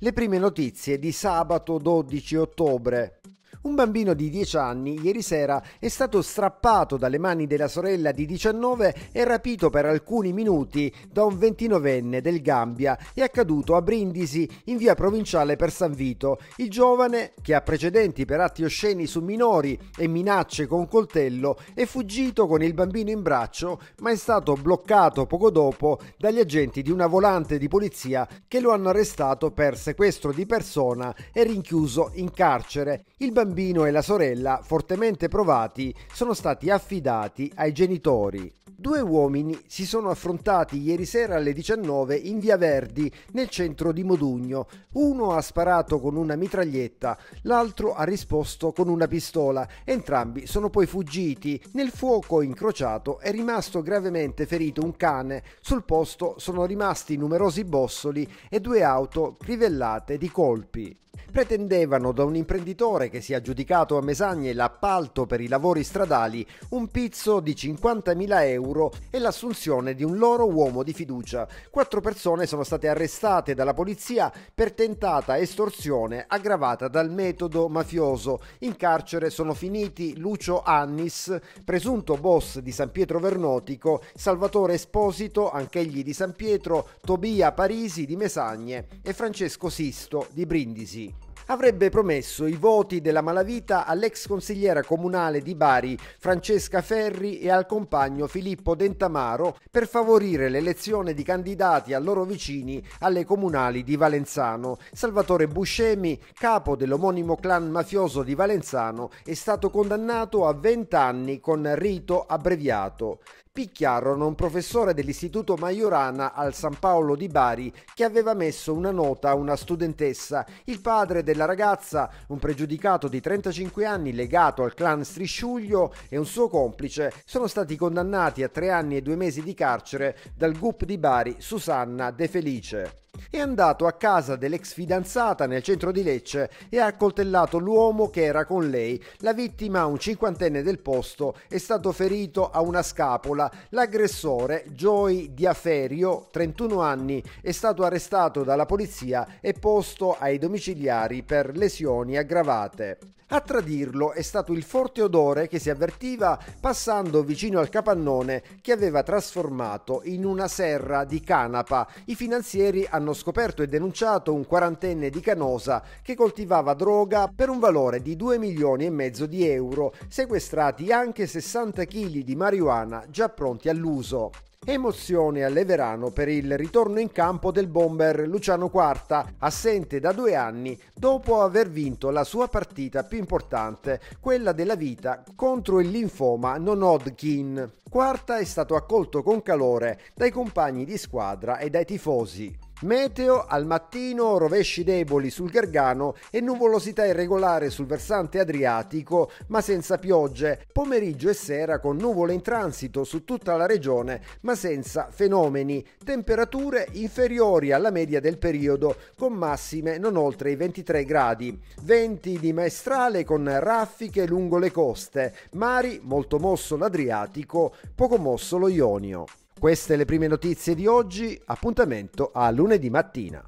Le prime notizie di sabato 12 ottobre. Un bambino di 10 anni ieri sera è stato strappato dalle mani della sorella di 19 e rapito per alcuni minuti da un 29enne del Gambia e accaduto a Brindisi in via provinciale per San Vito. Il giovane, che ha precedenti per atti osceni su minori e minacce con coltello, è fuggito con il bambino in braccio ma è stato bloccato poco dopo dagli agenti di una volante di polizia che lo hanno arrestato per sequestro di persona e rinchiuso in carcere. Il bambino bambino e la sorella, fortemente provati, sono stati affidati ai genitori. Due uomini si sono affrontati ieri sera alle 19 in via Verdi, nel centro di Modugno. Uno ha sparato con una mitraglietta, l'altro ha risposto con una pistola. Entrambi sono poi fuggiti. Nel fuoco incrociato è rimasto gravemente ferito un cane. Sul posto sono rimasti numerosi bossoli e due auto crivellate di colpi pretendevano da un imprenditore che si è aggiudicato a Mesagne l'appalto per i lavori stradali un pizzo di 50.000 euro e l'assunzione di un loro uomo di fiducia. Quattro persone sono state arrestate dalla polizia per tentata estorsione aggravata dal metodo mafioso. In carcere sono finiti Lucio Annis, presunto boss di San Pietro Vernotico, Salvatore Esposito, anch'egli di San Pietro, Tobia Parisi di Mesagne e Francesco Sisto di Brindisi avrebbe promesso i voti della malavita all'ex consigliera comunale di Bari Francesca Ferri e al compagno Filippo Dentamaro per favorire l'elezione di candidati a loro vicini alle comunali di Valenzano. Salvatore Buscemi, capo dell'omonimo clan mafioso di Valenzano, è stato condannato a 20 anni con rito abbreviato picchiarono un professore dell'istituto Maiorana al San Paolo di Bari che aveva messo una nota a una studentessa. Il padre della ragazza, un pregiudicato di 35 anni legato al clan Strisciuglio e un suo complice, sono stati condannati a tre anni e due mesi di carcere dal GUP di Bari Susanna De Felice è andato a casa dell'ex fidanzata nel centro di Lecce e ha accoltellato l'uomo che era con lei. La vittima, un cinquantenne del posto, è stato ferito a una scapola. L'aggressore, Joy Diaferio, 31 anni, è stato arrestato dalla polizia e posto ai domiciliari per lesioni aggravate. A tradirlo è stato il forte odore che si avvertiva passando vicino al capannone che aveva trasformato in una serra di canapa. I finanzieri hanno scoperto e denunciato un quarantenne di Canosa che coltivava droga per un valore di 2 milioni e mezzo di euro, sequestrati anche 60 kg di marijuana già pronti all'uso. Emozione a Leverano per il ritorno in campo del bomber Luciano Quarta, assente da due anni dopo aver vinto la sua partita più importante, quella della vita contro il linfoma non Hodgkin. Quarta è stato accolto con calore dai compagni di squadra e dai tifosi. Meteo al mattino, rovesci deboli sul Gargano e nuvolosità irregolare sul versante adriatico, ma senza piogge. Pomeriggio e sera con nuvole in transito su tutta la regione, ma senza fenomeni. Temperature inferiori alla media del periodo, con massime non oltre i 23 gradi. Venti di maestrale con raffiche lungo le coste, mari molto mosso l'Adriatico, poco mosso lo Ionio. Queste le prime notizie di oggi, appuntamento a lunedì mattina.